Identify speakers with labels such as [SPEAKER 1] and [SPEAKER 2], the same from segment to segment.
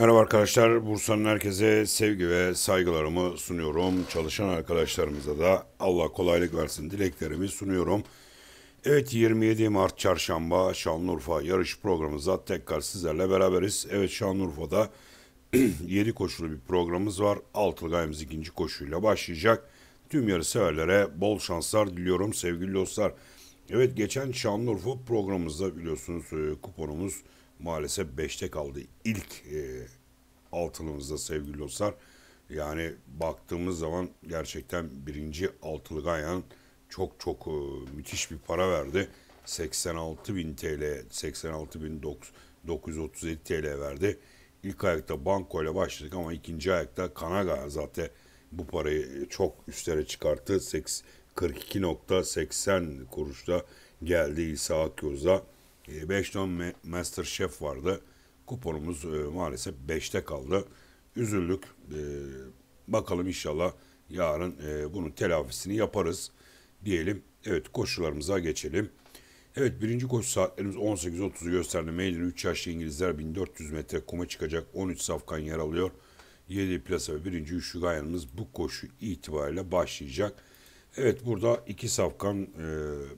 [SPEAKER 1] Merhaba arkadaşlar, Bursa'nın herkese sevgi ve saygılarımı sunuyorum. Çalışan arkadaşlarımıza da Allah kolaylık versin dileklerimi sunuyorum. Evet 27 Mart Çarşamba Şanlıurfa yarış programımızda tekrar sizlerle beraberiz. Evet Şanlıurfa'da 7 koşulu bir programımız var. Altılı gayemiz ikinci koşuyla başlayacak. Tüm yarı severlere bol şanslar diliyorum sevgili dostlar. Evet geçen Şanlıurfa programımızda biliyorsunuz e, kuponumuz maalesef 5'te kaldı. ilk e, altılımızda sevgili dostlar. Yani baktığımız zaman gerçekten birinci altılı Ganyan çok çok e, müthiş bir para verdi. 86.000 TL, 86.937 TL verdi. İlk ayakta banko ile başladık ama ikinci ayakta Kanaga zaten bu parayı çok üstlere çıkarttı. 42.80 kuruşta geldi İsa Akyoz'a. 5 ee, ton Master Chef vardı. Kuponumuz e, maalesef 5'te kaldı. Üzüldük. Ee, bakalım inşallah yarın e, bunun telafisini yaparız diyelim. Evet koşularımıza geçelim. Evet birinci koşu saatlerimiz 18.30'u gösterdi. Maiden 3 yaşlı İngilizler 1400 metre kuma çıkacak. 13 safkan yer alıyor. 7 plasa ve birinci üçlü gayanımız bu koşu itibariyle başlayacak. Evet burada iki safkan e,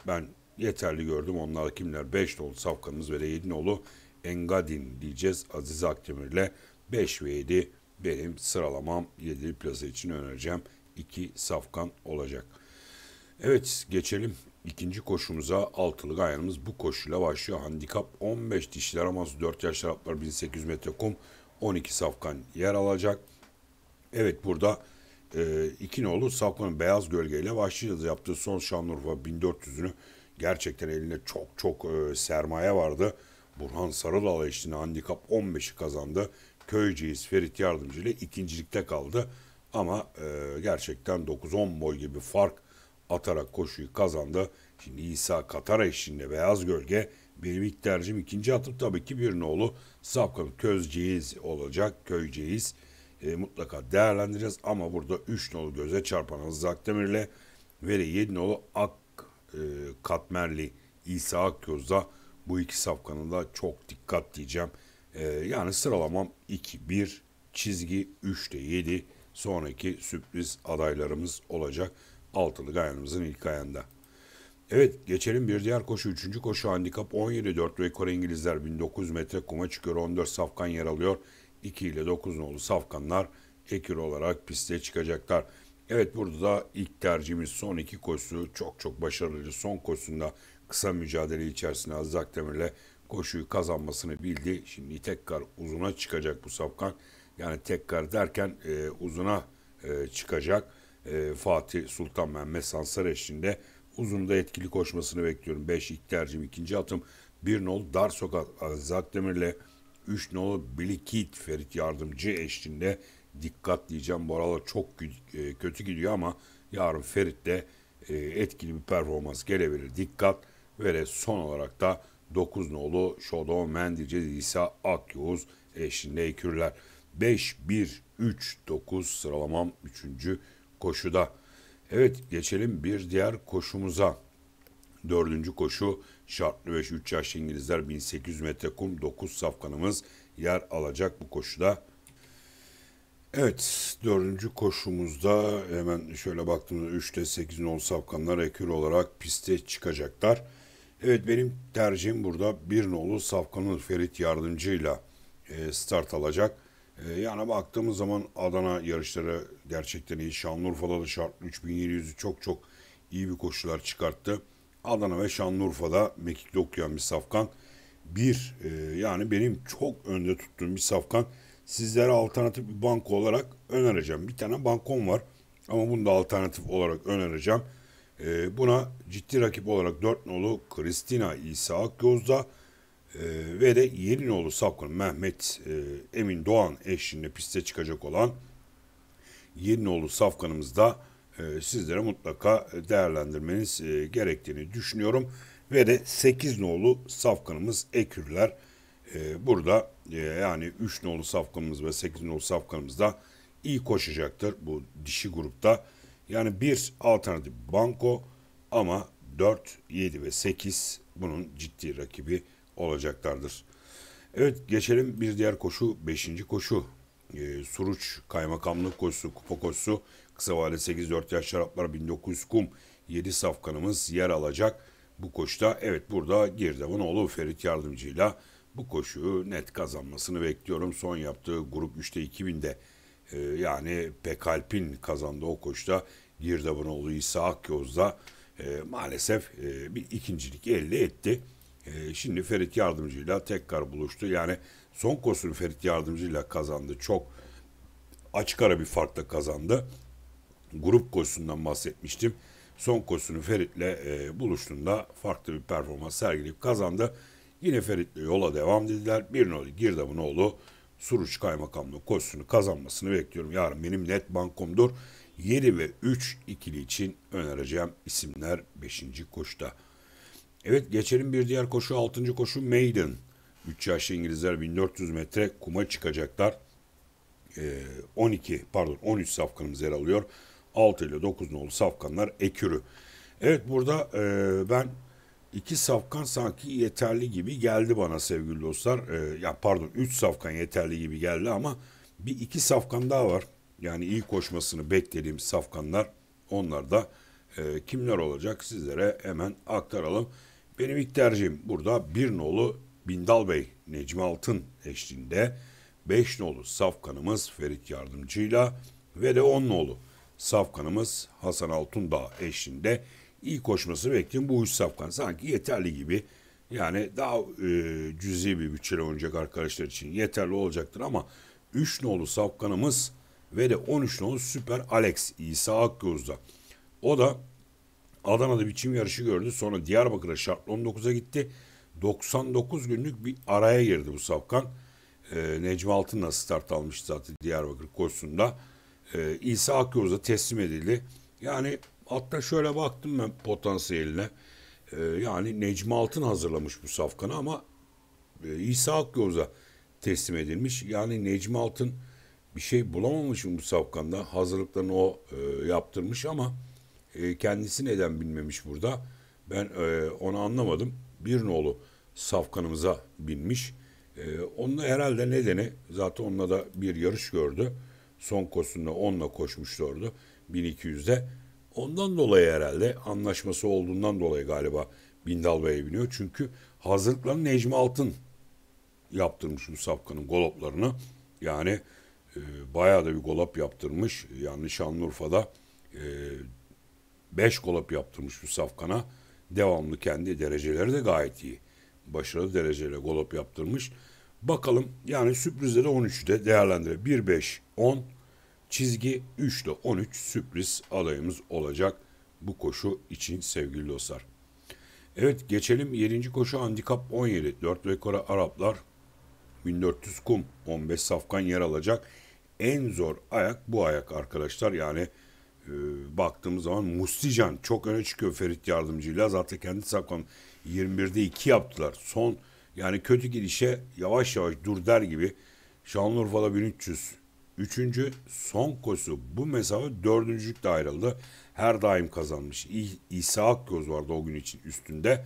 [SPEAKER 1] ben yeterli gördüm. Onlar kimler? 5 nolu Safkanımız ve 7 nolu Engadin diyeceğiz. Aziz Akdemir'le 5 ve 7 benim sıralamam 7 plaza için önereceğim 2 Safkan olacak. Evet geçelim ikinci koşumuza altılı gayanımız bu koşuyla başlıyor. Handikap 15 dişler ama 4 yaşlar şaraplar 1800 metre kum 12 Safkan yer alacak. Evet burada e, iki nolu Safkan'ın beyaz gölgeyle başlayacağız. Yaptığı son Şanlıurfa 1400'ünü Gerçekten elinde çok çok e, sermaye vardı. Burhan Sarıdağ eşliğinde handikap 15'i kazandı. Köyceğiz Ferit Yardımcı ile ikincilikte kaldı. Ama e, gerçekten 9-10 boy gibi fark atarak koşuyu kazandı. Şimdi İsa Katar eşliğinde Beyaz Gölge benim ilk tercihim ikinci atıp tabii ki bir nolu Safkan Közceğiz olacak. Köyceğiz e, mutlaka değerlendireceğiz ama burada 3 nolu göze çarpan Aziz ile ve 7 nolu Ak e, Katmerli İsa Akgöz'da bu iki safkanı da çok dikkat diyeceğim. E, yani sıralamam 2-1 çizgi 3'te 7 sonraki sürpriz adaylarımız olacak. Altılı ayağımızın ilk ayağında. Evet geçelim bir diğer koşu. Üçüncü koşu handikap 17-4 rekor İngilizler 1900 metre kuma çıkıyor. 14 safkan yer alıyor. 2 ile 9 nolu safkanlar ekür olarak piste çıkacaklar. Evet burada ilk tercihimiz son iki koşu çok çok başarılı. Son koşusunda kısa mücadele içerisinde Aziz Demirle koşuyu kazanmasını bildi. Şimdi tekrar uzuna çıkacak bu Safkan. Yani tekrar derken e, uzuna e, çıkacak. E, Fatih Sultan Mehmet Sansar eşliğinde uzunda etkili koşmasını bekliyorum. 5 ilk tercihim, ikinci atım. 1 nol Dar Sokak Aziz Akdemir'le 3 nolu Bilikit Ferit Yardımcı eşliğinde dikkat diyeceğim. Bu aralar çok e, kötü gidiyor ama yarın Ferit de e, etkili bir performans gelebilir. Dikkat ve son olarak da 9 nolu Shodown Mendici İsa Akyuz eşliğinde ekürler. 5-1-3-9 sıralamam 3. koşuda. Evet geçelim bir diğer koşumuza. Dördüncü koşu şartlı 5 3 yaşlı İngilizler 1800 metre kum 9 safkanımız yer alacak bu koşuda. Evet, dördüncü koşumuzda hemen şöyle baktığımızda 3'te 8 nol safkanlar ekür olarak piste çıkacaklar. Evet benim tercihim burada bir nolu safkanın Ferit yardımcıyla e, start alacak. E, yani baktığımız zaman Adana yarışları gerçekten iyi. Şanlıurfa'da da şart 3700'ü çok çok iyi bir koşular çıkarttı. Adana ve Şanlıurfa'da mekikli okuyan bir safkan. Bir e, yani benim çok önde tuttuğum bir safkan sizlere alternatif bir banko olarak önereceğim. Bir tane bankom var ama bunu da alternatif olarak önereceğim. E, buna ciddi rakip olarak 4 nolu Kristina İsa Akgöz'da e, ee, ve de 7 nolu Sapkın Mehmet e, Emin Doğan eşliğinde piste çıkacak olan Yeninoğlu safkanımızda e, sizlere mutlaka değerlendirmeniz e, gerektiğini düşünüyorum. Ve de 8 nolu safkanımız Ekürler ee, burada e, yani 3 nolu safkamız ve 8 nolu safkamız da iyi koşacaktır bu dişi grupta. Yani bir alternatif banko ama 4, 7 ve 8 bunun ciddi rakibi olacaklardır. Evet geçelim bir diğer koşu 5. koşu. E, Suruç kaymakamlık koşusu, kupa koşusu, kısa vade 8-4 yaş şaraplar 1900 kum 7 safkanımız yer alacak. Bu koşuda evet burada Girdev'in oğlu Ferit Yardımcı'yla ile bu koşuyu net kazanmasını bekliyorum. Son yaptığı grup 3'te 2000'de e, yani Pekalp'in kazandığı o koşuda Girdabınoğlu İsa Akyoz'da e, maalesef e, bir ikincilik elde etti. E, şimdi Ferit Yardımcı'yla tekrar buluştu. Yani son koşunu Ferit Yardımcı'yla kazandı. Çok açık ara bir farkla kazandı. Grup koşusundan bahsetmiştim. Son koşusunu Ferit'le e, buluştuğunda farklı bir performans sergileyip kazandı. Yine Ferit'le yola devam dediler. Bir nolu girdabın oğlu Suruç Kaymakamlığı koşusunu kazanmasını bekliyorum. Yarın benim net bankomdur. 7 ve 3 ikili için önereceğim isimler 5. koşuda. Evet geçelim bir diğer koşu 6. koşu Maiden. 3 yaşlı İngilizler 1400 metre kuma çıkacaklar. 12 ee, pardon 13 safkanımız yer alıyor. 6 ile 9 nolu safkanlar ekürü. Evet burada e, ben iki safkan sanki yeterli gibi geldi bana sevgili dostlar. E, ya pardon üç safkan yeterli gibi geldi ama bir iki safkan daha var. Yani iyi koşmasını beklediğim safkanlar onlar da e, kimler olacak sizlere hemen aktaralım. Benim ilk tercihim burada bir nolu Bindal Bey Necmi Altın eşliğinde 5 nolu safkanımız Ferit Yardımcı'yla ve de 10 nolu safkanımız Hasan Altundağ eşliğinde iyi koşması bekliyorum. Bu üç safkan sanki yeterli gibi. Yani daha e, cüzi bir bütçeyle oynayacak arkadaşlar için yeterli olacaktır ama 3 nolu safkanımız ve de 13 nolu süper Alex İsa Akgöz'da. O da Adana'da biçim yarışı gördü. Sonra Diyarbakır'a şartlı 19'a gitti. 99 günlük bir araya girdi bu safkan. E, Necmi Altın'la start almış zaten Diyarbakır koşusunda. E, İsa Akgöz'da teslim edildi. Yani Hatta şöyle baktım ben potansiyeline. Ee, yani Necmi Altın hazırlamış bu safkanı ama e, İsa Akgöz'e teslim edilmiş. Yani Necmi Altın bir şey bulamamışım bu safkanda. Hazırlıklarını o e, yaptırmış ama e, kendisi neden bilmemiş burada. Ben e, onu anlamadım. Bir nolu safkanımıza binmiş. E, onun herhalde nedeni zaten onunla da bir yarış gördü. Son kosunda onunla koşmuştu orada. 1200'de Ondan dolayı herhalde anlaşması olduğundan dolayı galiba Bindal Bey'e biniyor. Çünkü hazırlıklarını Necmi Altın yaptırmış bu Sapkan'ın goloplarını. Yani e, bayağı da bir golop yaptırmış. Yani Şanlıurfa'da e, golop yaptırmış bu Safkan'a. Devamlı kendi dereceleri de gayet iyi. Başarılı dereceyle golop yaptırmış. Bakalım yani sürprizleri 13'te değerlendirelim. 1-5-10 çizgi 3 ile 13 sürpriz alayımız olacak bu koşu için sevgili dostlar. Evet geçelim 7. koşu handikap 17. 4 rekora Araplar 1400 kum 15 safkan yer alacak. En zor ayak bu ayak arkadaşlar. Yani e, baktığımız zaman Mustijan çok öne çıkıyor Ferit yardımcıyla. Zaten kendi safkan 21'de 2 yaptılar. Son yani kötü gidişe yavaş yavaş dur der gibi Şanlıurfa'da 1300 Üçüncü son koşu bu mesafe dördüncülükle ayrıldı. Her daim kazanmış. İsa Akgöz vardı o gün için üstünde.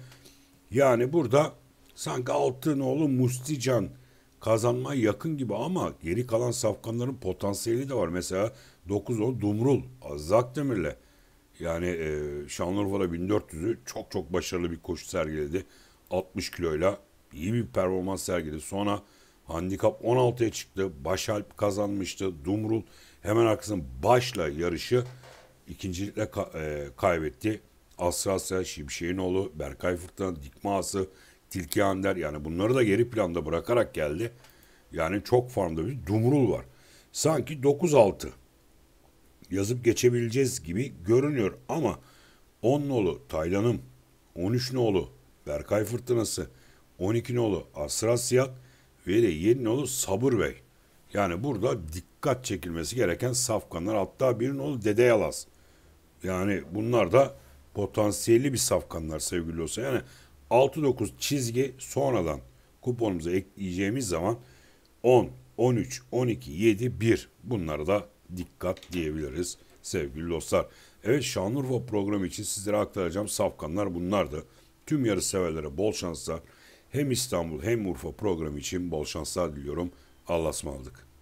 [SPEAKER 1] Yani burada sanki oğlu Mustican kazanmaya yakın gibi ama geri kalan safkanların potansiyeli de var. Mesela 9-10 Dumrul, Azzak Demir'le. Yani e, Şanlıurfa'da 1400'ü çok çok başarılı bir koşu sergiledi. 60 kiloyla iyi bir performans sergiledi. Sonra Handikap 16'ya çıktı. Başalp kazanmıştı. Dumrul hemen arkasından başla yarışı ikincilikle ka- e, kaybetti. Asra Asra, Şimşek'in oğlu, Berkay Fırtına, Dikme Ası, Tilki Ander yani bunları da geri planda bırakarak geldi. Yani çok formda bir Dumrul var. Sanki 9-6 yazıp geçebileceğiz gibi görünüyor ama 10 nolu Taylan'ım, 13 nolu Berkay Fırtınası, 12 nolu Asra Siyah, Veli Yeninoğlu Sabır Bey. Yani burada dikkat çekilmesi gereken safkanlar hatta birinin oğlu Dede Yalaz. Yani bunlar da potansiyelli bir safkanlar sevgili olsa. Yani 6-9 çizgi sonradan kuponumuza ekleyeceğimiz zaman 10, 13, 12, 7, 1 bunlara da dikkat diyebiliriz sevgili dostlar. Evet Şanlıurfa programı için sizlere aktaracağım safkanlar bunlardı. Tüm yarı severlere bol şanslar hem İstanbul hem Urfa programı için bol şanslar diliyorum. Allah'a ısmarladık.